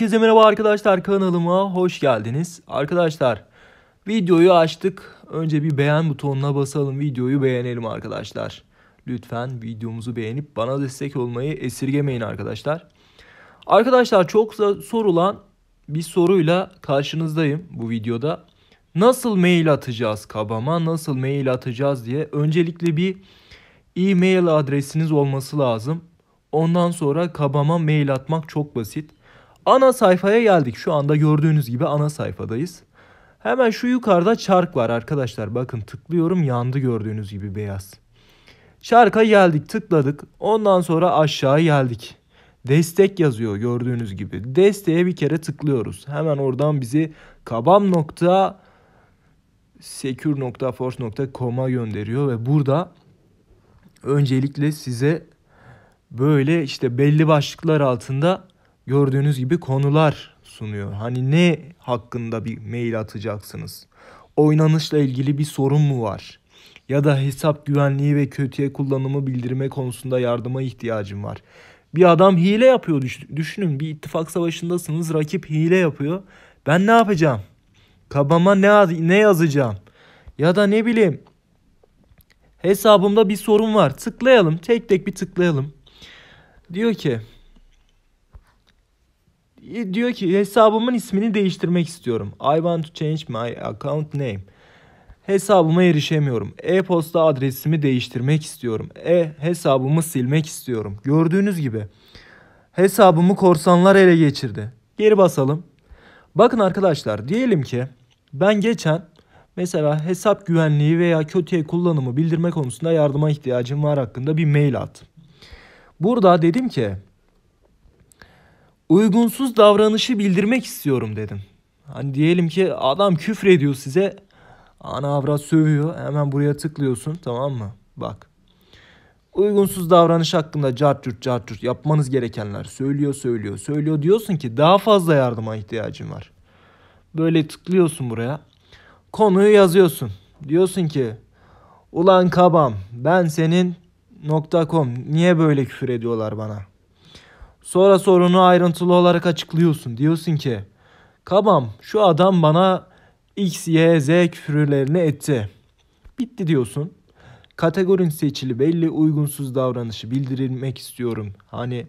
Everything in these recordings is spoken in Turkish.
Herkese merhaba arkadaşlar kanalıma hoş geldiniz. Arkadaşlar videoyu açtık. Önce bir beğen butonuna basalım videoyu beğenelim arkadaşlar. Lütfen videomuzu beğenip bana destek olmayı esirgemeyin arkadaşlar. Arkadaşlar çok sorulan bir soruyla karşınızdayım bu videoda. Nasıl mail atacağız kabama nasıl mail atacağız diye öncelikle bir e-mail adresiniz olması lazım. Ondan sonra kabama mail atmak çok basit. Ana sayfaya geldik. Şu anda gördüğünüz gibi ana sayfadayız. Hemen şu yukarıda çark var arkadaşlar. Bakın tıklıyorum yandı gördüğünüz gibi beyaz. Çarka geldik tıkladık. Ondan sonra aşağı geldik. Destek yazıyor gördüğünüz gibi. Desteğe bir kere tıklıyoruz. Hemen oradan bizi kabam nokta secure.force.com'a gönderiyor ve burada öncelikle size böyle işte belli başlıklar altında gördüğünüz gibi konular sunuyor. Hani ne hakkında bir mail atacaksınız? Oynanışla ilgili bir sorun mu var? Ya da hesap güvenliği ve kötüye kullanımı bildirme konusunda yardıma ihtiyacım var. Bir adam hile yapıyor düşünün bir ittifak savaşındasınız rakip hile yapıyor. Ben ne yapacağım? Kabama ne, ne yazacağım? Ya da ne bileyim hesabımda bir sorun var tıklayalım tek tek bir tıklayalım. Diyor ki e, diyor ki hesabımın ismini değiştirmek istiyorum. I want to change my account name. Hesabıma erişemiyorum. E-posta adresimi değiştirmek istiyorum. E hesabımı silmek istiyorum. Gördüğünüz gibi hesabımı korsanlar ele geçirdi. Geri basalım. Bakın arkadaşlar diyelim ki ben geçen mesela hesap güvenliği veya kötüye kullanımı bildirme konusunda yardıma ihtiyacım var hakkında bir mail attım. Burada dedim ki uygunsuz davranışı bildirmek istiyorum dedim. Hani diyelim ki adam küfür ediyor size. Ana avrat sövüyor. Hemen buraya tıklıyorsun tamam mı? Bak. Uygunsuz davranış hakkında cartürt cartürt yapmanız gerekenler söylüyor söylüyor söylüyor diyorsun ki daha fazla yardıma ihtiyacım var. Böyle tıklıyorsun buraya. Konuyu yazıyorsun. Diyorsun ki ulan kabam ben senin nokta .com niye böyle küfür ediyorlar bana? Sonra sorunu ayrıntılı olarak açıklıyorsun. Diyorsun ki kabam şu adam bana X, Y, Z küfürlerini etti. Bitti diyorsun. Kategorin seçili belli uygunsuz davranışı bildirilmek istiyorum. Hani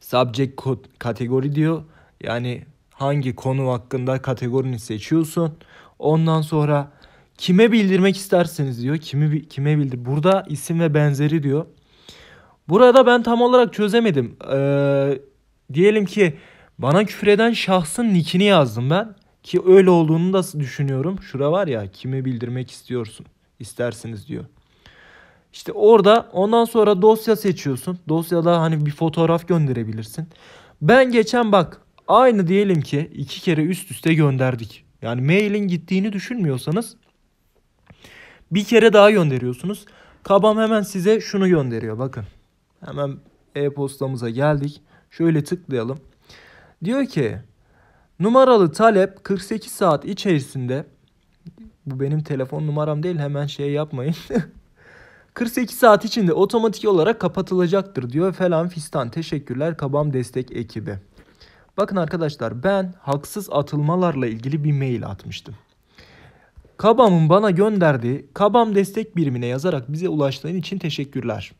subject code kategori diyor. Yani hangi konu hakkında kategorini seçiyorsun. Ondan sonra kime bildirmek istersiniz diyor. Kimi kime bildir. Burada isim ve benzeri diyor. Burada ben tam olarak çözemedim. Ee, diyelim ki bana küfreden şahsın nickini yazdım ben. Ki öyle olduğunu da düşünüyorum. Şura var ya kimi bildirmek istiyorsun, istersiniz diyor. İşte orada ondan sonra dosya seçiyorsun. Dosyada hani bir fotoğraf gönderebilirsin. Ben geçen bak aynı diyelim ki iki kere üst üste gönderdik. Yani mailin gittiğini düşünmüyorsanız bir kere daha gönderiyorsunuz. Kabam hemen size şunu gönderiyor bakın. Hemen e-postamıza geldik. Şöyle tıklayalım. Diyor ki numaralı talep 48 saat içerisinde bu benim telefon numaram değil hemen şey yapmayın. 48 saat içinde otomatik olarak kapatılacaktır diyor falan fistan. Teşekkürler Kabam Destek ekibi. Bakın arkadaşlar ben haksız atılmalarla ilgili bir mail atmıştım. Kabam'ın bana gönderdiği Kabam Destek birimine yazarak bize ulaştığın için teşekkürler.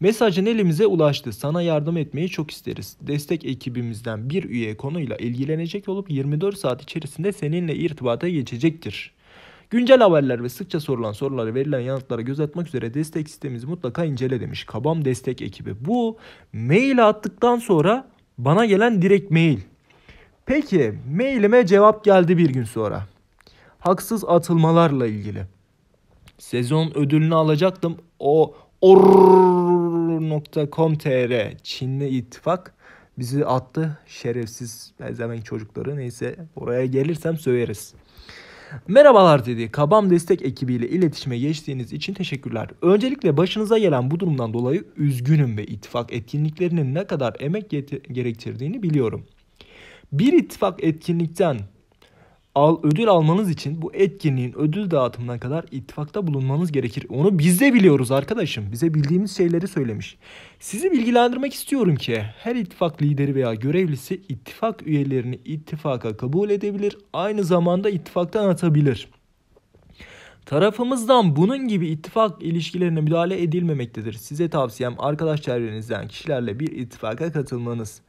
Mesajın elimize ulaştı. Sana yardım etmeyi çok isteriz. Destek ekibimizden bir üye konuyla ilgilenecek olup 24 saat içerisinde seninle irtibata geçecektir. Güncel haberler ve sıkça sorulan sorulara verilen yanıtlara göz atmak üzere destek sistemimizi mutlaka incele demiş. Kabam destek ekibi. Bu mail attıktan sonra bana gelen direkt mail. Peki mailime cevap geldi bir gün sonra. Haksız atılmalarla ilgili. Sezon ödülünü alacaktım. O or.com.tr Çinli ittifak bizi attı şerefsiz bezemek çocukları neyse oraya gelirsem söyleriz. Merhabalar dedi. Kabam destek ekibiyle iletişime geçtiğiniz için teşekkürler. Öncelikle başınıza gelen bu durumdan dolayı üzgünüm ve ittifak etkinliklerinin ne kadar emek gerektirdiğini biliyorum. Bir ittifak etkinlikten al, ödül almanız için bu etkinliğin ödül dağıtımına kadar ittifakta bulunmanız gerekir. Onu biz de biliyoruz arkadaşım. Bize bildiğimiz şeyleri söylemiş. Sizi bilgilendirmek istiyorum ki her ittifak lideri veya görevlisi ittifak üyelerini ittifaka kabul edebilir, aynı zamanda ittifaktan atabilir. Tarafımızdan bunun gibi ittifak ilişkilerine müdahale edilmemektedir. Size tavsiyem arkadaş çevrenizden kişilerle bir ittifaka katılmanız.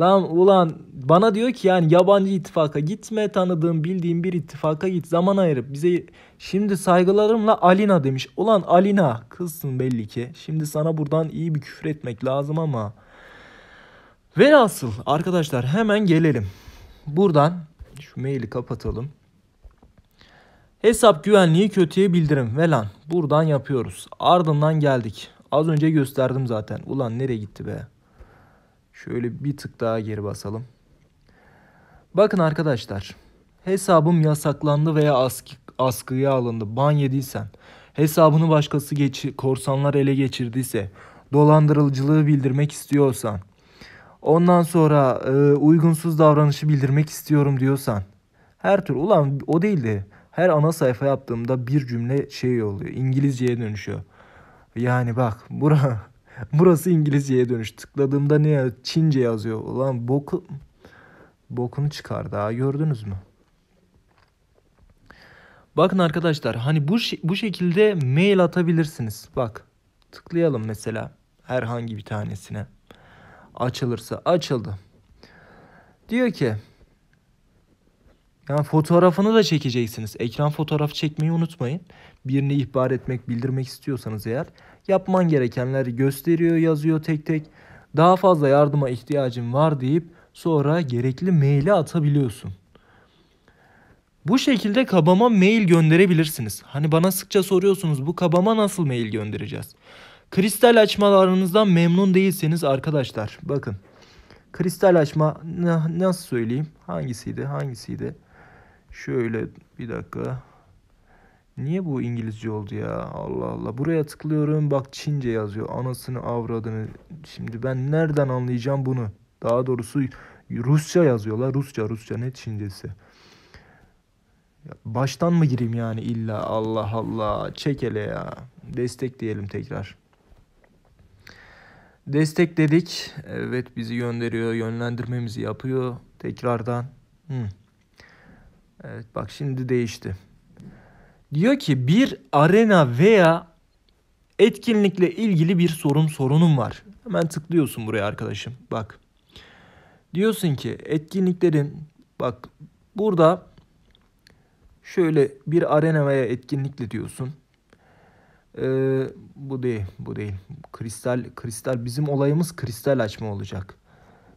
Lan ulan bana diyor ki yani yabancı ittifaka gitme tanıdığım bildiğim bir ittifaka git zaman ayırıp bize şimdi saygılarımla Alina demiş. Ulan Alina kızsın belli ki şimdi sana buradan iyi bir küfür etmek lazım ama. Velhasıl arkadaşlar hemen gelelim. Buradan şu maili kapatalım. Hesap güvenliği kötüye bildirim. Velan buradan yapıyoruz. Ardından geldik. Az önce gösterdim zaten. Ulan nereye gitti be? Şöyle bir tık daha geri basalım. Bakın arkadaşlar. Hesabım yasaklandı veya askı, askıya alındı. Ban yediysen, hesabını başkası geçir, korsanlar ele geçirdiyse, dolandırıcılığı bildirmek istiyorsan, ondan sonra e, uygunsuz davranışı bildirmek istiyorum diyorsan, her tür ulan o değildi. Her ana sayfa yaptığımda bir cümle şey oluyor. İngilizceye dönüşüyor. Yani bak bura Burası İngilizceye dönüş. Tıkladığımda ne Çince yazıyor. Ulan boku... Bokunu çıkar daha gördünüz mü? Bakın arkadaşlar hani bu, bu şekilde mail atabilirsiniz. Bak tıklayalım mesela herhangi bir tanesine. Açılırsa açıldı. Diyor ki yani fotoğrafını da çekeceksiniz. Ekran fotoğrafı çekmeyi unutmayın. Birini ihbar etmek, bildirmek istiyorsanız eğer yapman gerekenleri gösteriyor, yazıyor tek tek. Daha fazla yardıma ihtiyacın var deyip sonra gerekli maili atabiliyorsun. Bu şekilde kabama mail gönderebilirsiniz. Hani bana sıkça soruyorsunuz bu kabama nasıl mail göndereceğiz? Kristal açmalarınızdan memnun değilseniz arkadaşlar bakın. Kristal açma nasıl söyleyeyim? Hangisiydi? Hangisiydi? Şöyle bir dakika. Niye bu İngilizce oldu ya? Allah Allah. Buraya tıklıyorum bak Çince yazıyor. Anasını avradını. Şimdi ben nereden anlayacağım bunu? Daha doğrusu Rusça yazıyorlar. Rusça Rusça ne Çincesi? Baştan mı gireyim yani illa Allah Allah çek hele ya. Destek diyelim tekrar. Destek dedik. Evet bizi gönderiyor, yönlendirmemizi yapıyor tekrardan. Hı. Evet bak şimdi değişti. Diyor ki bir arena veya etkinlikle ilgili bir sorun sorunum var. Hemen tıklıyorsun buraya arkadaşım. Bak. Diyorsun ki etkinliklerin bak burada şöyle bir arena veya etkinlikle diyorsun. Ee, bu değil, bu değil. Kristal, kristal bizim olayımız kristal açma olacak.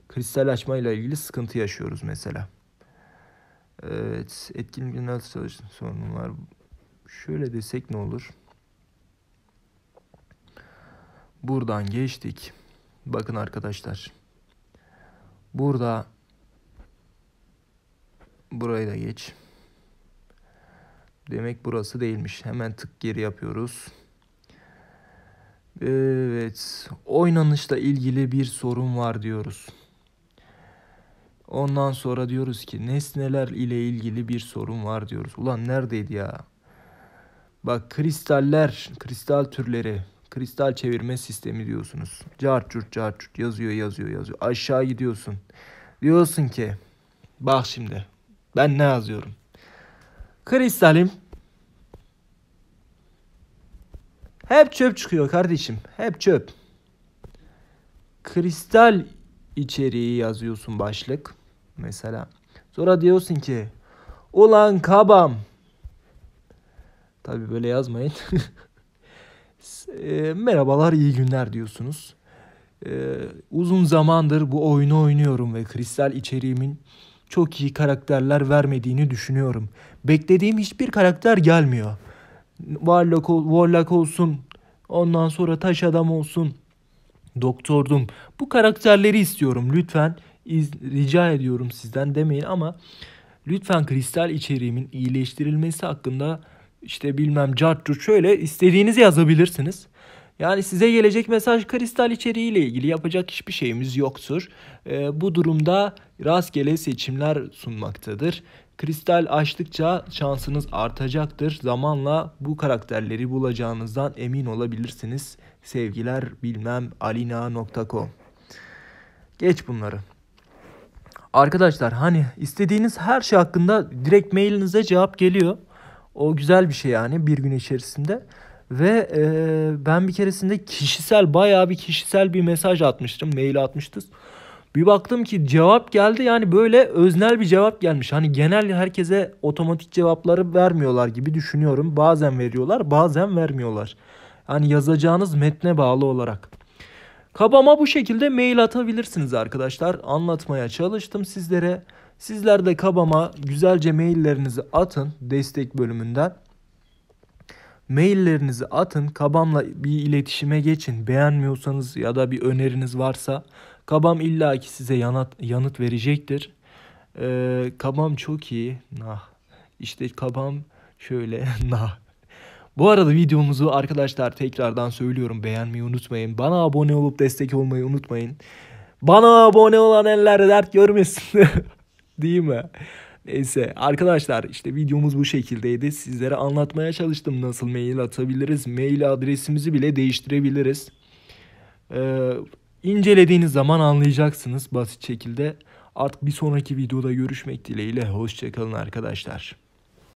Kristal açma ile ilgili sıkıntı yaşıyoruz mesela. Evet, etkinlikle nasıl sorunlar şöyle desek ne olur? Buradan geçtik. Bakın arkadaşlar. Burada burayı da geç. Demek burası değilmiş. Hemen tık geri yapıyoruz. Evet. Oynanışla ilgili bir sorun var diyoruz. Ondan sonra diyoruz ki nesneler ile ilgili bir sorun var diyoruz. Ulan neredeydi ya? Bak kristaller, kristal türleri, kristal çevirme sistemi diyorsunuz. Carçurt carçurt yazıyor yazıyor yazıyor. Aşağı gidiyorsun. Diyorsun ki bak şimdi ben ne yazıyorum. Kristalim hep çöp çıkıyor kardeşim. Hep çöp. Kristal içeriği yazıyorsun başlık mesela. Sonra diyorsun ki ulan kabam Tabi böyle yazmayın. e, merhabalar iyi günler diyorsunuz. E, uzun zamandır bu oyunu oynuyorum ve kristal içeriğimin çok iyi karakterler vermediğini düşünüyorum. Beklediğim hiçbir karakter gelmiyor. Warlock, Warlock olsun, ondan sonra taş adam olsun, doktordum. Bu karakterleri istiyorum lütfen iz, rica ediyorum sizden demeyin ama lütfen kristal içeriğimin iyileştirilmesi hakkında işte bilmem cartçu şöyle istediğinizi yazabilirsiniz. Yani size gelecek mesaj kristal içeriğiyle ilgili yapacak hiçbir şeyimiz yoktur. E, bu durumda rastgele seçimler sunmaktadır. Kristal açtıkça şansınız artacaktır. Zamanla bu karakterleri bulacağınızdan emin olabilirsiniz. Sevgiler bilmem alina.com Geç bunları. Arkadaşlar hani istediğiniz her şey hakkında direkt mailinize cevap geliyor. O güzel bir şey yani bir gün içerisinde. Ve e, ben bir keresinde kişisel bayağı bir kişisel bir mesaj atmıştım. Mail atmıştık. Bir baktım ki cevap geldi yani böyle öznel bir cevap gelmiş. Hani genel herkese otomatik cevapları vermiyorlar gibi düşünüyorum. Bazen veriyorlar bazen vermiyorlar. Yani yazacağınız metne bağlı olarak. Kabama bu şekilde mail atabilirsiniz arkadaşlar. Anlatmaya çalıştım sizlere. Sizler de kabama güzelce maillerinizi atın destek bölümünden. Maillerinizi atın, kabamla bir iletişime geçin. Beğenmiyorsanız ya da bir öneriniz varsa kabam illaki size yanıt, yanıt verecektir. Ee, kabam çok iyi. Nah. İşte kabam şöyle nah. Bu arada videomuzu arkadaşlar tekrardan söylüyorum beğenmeyi unutmayın. Bana abone olup destek olmayı unutmayın. Bana abone olan eller dert görmesin. Değil mi? Neyse arkadaşlar işte videomuz bu şekildeydi. Sizlere anlatmaya çalıştım nasıl mail atabiliriz. Mail adresimizi bile değiştirebiliriz. Ee, incelediğiniz zaman anlayacaksınız basit şekilde. Artık bir sonraki videoda görüşmek dileğiyle. Hoşçakalın arkadaşlar.